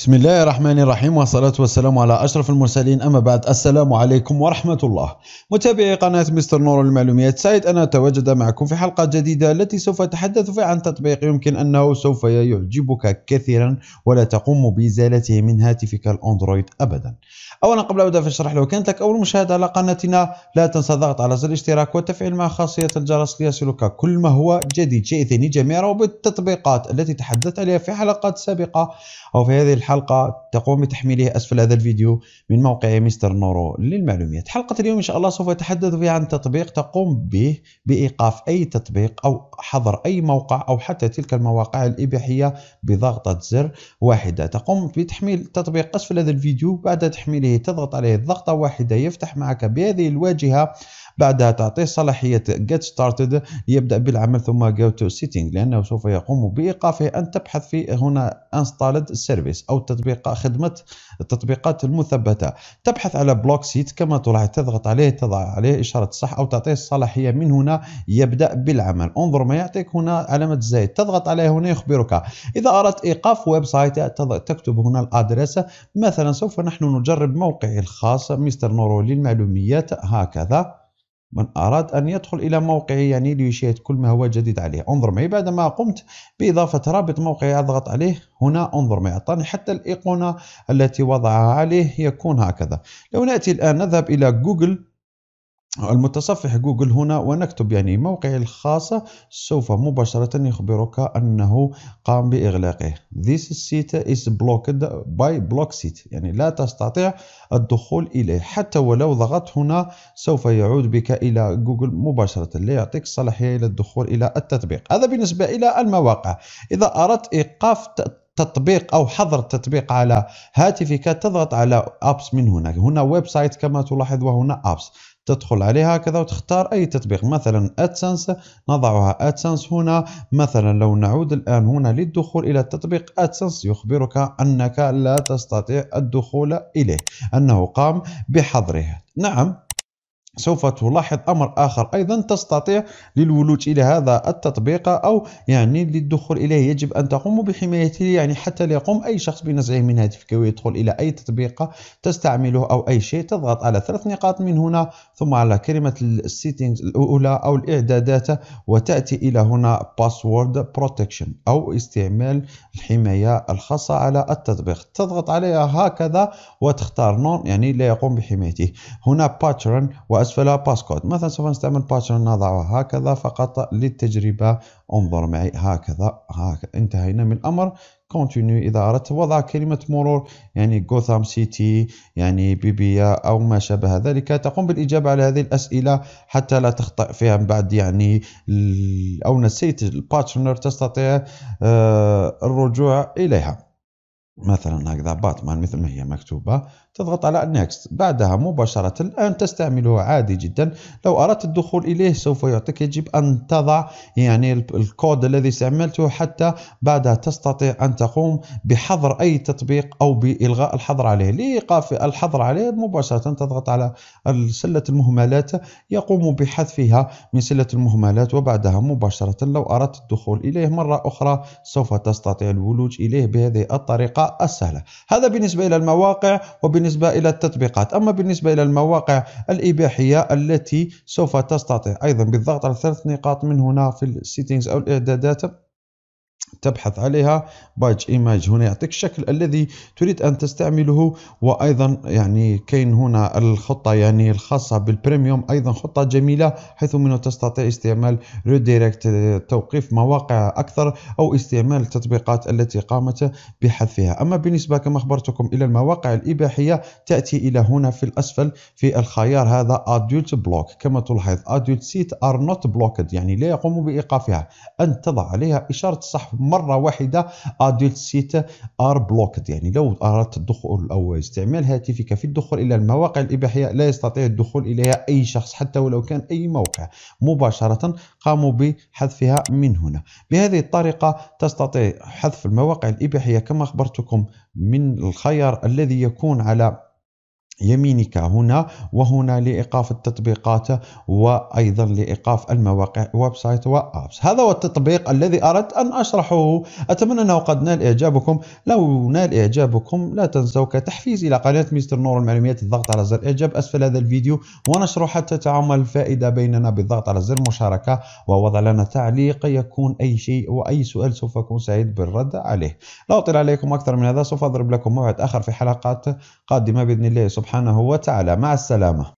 بسم الله الرحمن الرحيم والصلاة والسلام على أشرف المرسلين أما بعد السلام عليكم ورحمة الله متابعي قناة مستر نور المعلوميات سعيد أن أتواجد معكم في حلقة جديدة التي سوف أتحدث فيها عن تطبيق يمكن أنه سوف يعجبك كثيرا ولا تقوم بإزالته من هاتفك الأندرويد أبدا أولا قبل أن أبدأ في الشرح لو كانت لك أول مشاهدة على قناتنا لا تنسى الضغط على زر الاشتراك وتفعيل مع خاصية الجرس ليصلك كل ما هو جديد شيء ثاني جميع روابط التطبيقات التي تحدثت عليها في حلقات سابقة أو في هذه الحلقة تقوم بتحميله أسفل هذا الفيديو من موقع مستر نورو للمعلومات حلقة اليوم إن شاء الله سوف أتحدث فيها عن تطبيق تقوم به بإيقاف أي تطبيق أو حظر أي موقع أو حتى تلك المواقع الإباحية بضغطة زر واحدة تقوم بتحميل تطبيق أسفل هذا الفيديو بعد تحميله تضغط عليه ضغطة واحدة يفتح معك بهذه الواجهة بعدها تعطيه صلاحية Get Started يبدأ بالعمل ثم Go to Setting لأنه سوف يقوم بإيقافه أن تبحث في هنا Installed Service أو أو تطبيق خدمة التطبيقات المثبتة تبحث على بلوك سيت كما تلاحظ تضغط عليه تضع عليه إشارة صح أو تعطيه الصلاحية من هنا يبدأ بالعمل انظر ما يعطيك هنا علامة زائد تضغط عليه هنا يخبرك إذا أردت إيقاف ويب سايت تكتب هنا الأدرس مثلا سوف نحن نجرب موقعي الخاص مستر نورو للمعلوميات هكذا من أراد أن يدخل إلى موقعي يعني ليشاهد كل ما هو جديد عليه انظر معي بعدما قمت بإضافة رابط موقعي أضغط عليه هنا انظر معي أعطاني حتى الأيقونة التي وضعها عليه يكون هكذا لو نأتي الآن نذهب إلى جوجل المتصفح جوجل هنا ونكتب يعني موقعي الخاصة سوف مباشرة يخبرك أنه قام بإغلاقه This site is blocked by block site يعني لا تستطيع الدخول إليه حتى ولو ضغطت هنا سوف يعود بك إلى جوجل مباشرة ليعطيك الصلاحية إلى الدخول إلى التطبيق هذا بالنسبة إلى المواقع إذا أردت إيقاف تطبيق او حظر التطبيق على هاتفك تضغط على ابس من هنا هنا ويب سايت كما تلاحظ وهنا ابس تدخل عليها هكذا وتختار أي تطبيق مثلا أدسنس نضعها أدسنس هنا مثلا لو نعود الآن هنا للدخول إلى التطبيق أدسنس يخبرك أنك لا تستطيع الدخول إليه أنه قام بحظره نعم سوف تلاحظ أمر آخر أيضا تستطيع للولوج إلى هذا التطبيق أو يعني للدخول إليه يجب أن تقوم بحمايته يعني حتى لا يقوم أي شخص بنزعه من هاتفك ويدخل إلى أي تطبيق تستعمله أو أي شيء تضغط على ثلاث نقاط من هنا ثم على كلمة السيتنجز الأولى أو الإعدادات وتأتي إلى هنا باسورد بروتكشن أو استعمال الحماية الخاصة على التطبيق تضغط عليها هكذا وتختار نون يعني لا يقوم بحمايته هنا باترن اسفلها باسكود مثلا سوف نستعمل باترن نضعه هكذا فقط للتجربة انظر معي هكذا هكذا انتهينا من الأمر كونتينيو إذا أردت وضع كلمة مرور يعني جوثام سيتي يعني بيبيا أو ما شابه ذلك تقوم بالإجابة على هذه الأسئلة حتى لا تخطئ فيها من بعد يعني أو نسيت الباترنر تستطيع آه، الرجوع إليها مثلا هكذا باتمان مثل ما هي مكتوبة تضغط على Next بعدها مباشرة الآن تستعمله عادي جدا لو أردت الدخول إليه سوف يعطيك يجب أن تضع يعني الكود الذي استعملته حتى بعدها تستطيع أن تقوم بحظر أي تطبيق أو بإلغاء الحظر عليه لإيقاف الحظر عليه مباشرة تضغط على سلة المهملات يقوم بحذفها من سلة المهملات وبعدها مباشرة لو أردت الدخول إليه مرة أخرى سوف تستطيع الولوج إليه بهذه الطريقة السهلة هذا بالنسبة إلى المواقع وبالنسبة بالنسبة إلى التطبيقات أما بالنسبة إلى المواقع الإباحية التي سوف تستطيع أيضا بالضغط على ثلاث نقاط من هنا في Settings أو الإعدادات تبحث عليها باج ايماج هنا يعطيك الشكل الذي تريد ان تستعمله وايضا يعني كاين هنا الخطه يعني الخاصه بالبريميوم ايضا خطه جميله حيث منه تستطيع استعمال ريديركت توقيف مواقع اكثر او استعمال التطبيقات التي قامت بحذفها اما بالنسبه كما اخبرتكم الى المواقع الاباحيه تاتي الى هنا في الاسفل في الخيار هذا ادولت بلوك كما تلاحظ ادولت سيت ار نوت بلوكد يعني لا يقوم بايقافها ان تضع عليها اشاره صح مره واحده ادلت سيت ار بلوكد يعني لو اردت الدخول او استعمال هاتفك في الدخول الى المواقع الاباحيه لا يستطيع الدخول اليها اي شخص حتى ولو كان اي موقع مباشره قاموا بحذفها من هنا بهذه الطريقه تستطيع حذف المواقع الاباحيه كما اخبرتكم من الخيار الذي يكون على يمينك هنا وهنا لإيقاف التطبيقات وأيضا لإيقاف المواقع ويب سايت وأبس هذا هو التطبيق الذي أردت أن أشرحه أتمنى أنه قد نال إعجابكم لو نال إعجابكم لا تنسوا كتحفيز إلى قناة مستر نور المعلومات الضغط على زر إعجاب أسفل هذا الفيديو ونشره حتى تعمل الفائدة بيننا بالضغط على زر مشاركة ووضع لنا تعليق يكون أي شيء وأي سؤال سوف أكون سعيد بالرد عليه لا أطيل عليكم أكثر من هذا سوف أضرب لكم موعد آخر في حلقات قادمة بإذن الله سبحانه سبحانه وتعالى مع السلامة